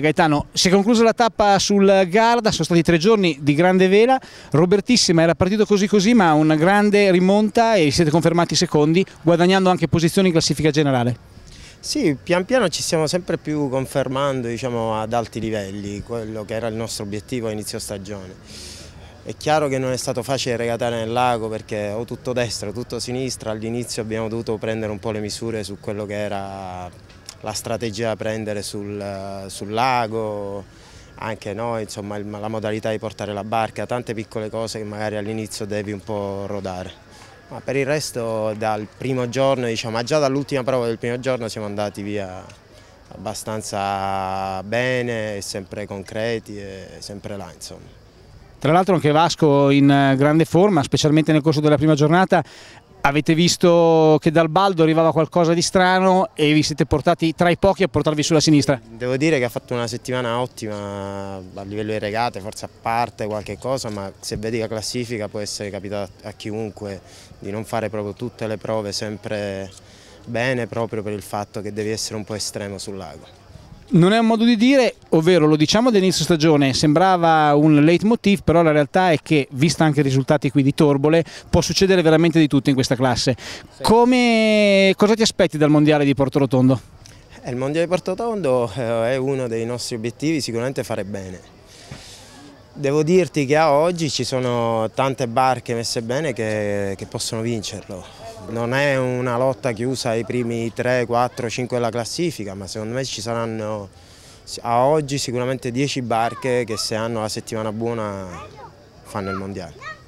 Gaetano, si è conclusa la tappa sul Garda, sono stati tre giorni di grande vela, Robertissima era partito così così ma una grande rimonta e vi siete confermati secondi, guadagnando anche posizioni in classifica generale. Sì, pian piano ci stiamo sempre più confermando diciamo, ad alti livelli quello che era il nostro obiettivo a inizio stagione. È chiaro che non è stato facile regatare nel lago perché o tutto destra o tutto sinistra, all'inizio abbiamo dovuto prendere un po' le misure su quello che era la strategia da prendere sul, sul lago, anche noi, insomma, la modalità di portare la barca, tante piccole cose che magari all'inizio devi un po' rodare. Ma per il resto dal primo giorno, diciamo, ma già dall'ultima prova del primo giorno siamo andati via abbastanza bene, sempre concreti e sempre là insomma. Tra l'altro anche Vasco in eh, grande forma, specialmente nel corso della prima giornata, avete visto che dal baldo arrivava qualcosa di strano e vi siete portati tra i pochi a portarvi sulla sinistra? Devo dire che ha fatto una settimana ottima a livello di regate, forse a parte qualche cosa, ma se vedi la classifica può essere capitato a chiunque di non fare proprio tutte le prove sempre bene proprio per il fatto che devi essere un po' estremo sul lago. Non è un modo di dire, ovvero lo diciamo all'inizio stagione, sembrava un leitmotiv, però la realtà è che, vista anche i risultati qui di Torbole, può succedere veramente di tutto in questa classe. Sì. Come, cosa ti aspetti dal Mondiale di Porto Rotondo? Eh, il Mondiale di Porto Rotondo eh, è uno dei nostri obiettivi, sicuramente fare bene. Devo dirti che a oggi ci sono tante barche messe bene che, che possono vincerlo non è una lotta chiusa ai primi 3, 4, 5 della classifica, ma secondo me ci saranno a oggi sicuramente 10 barche che se hanno la settimana buona fanno il mondiale.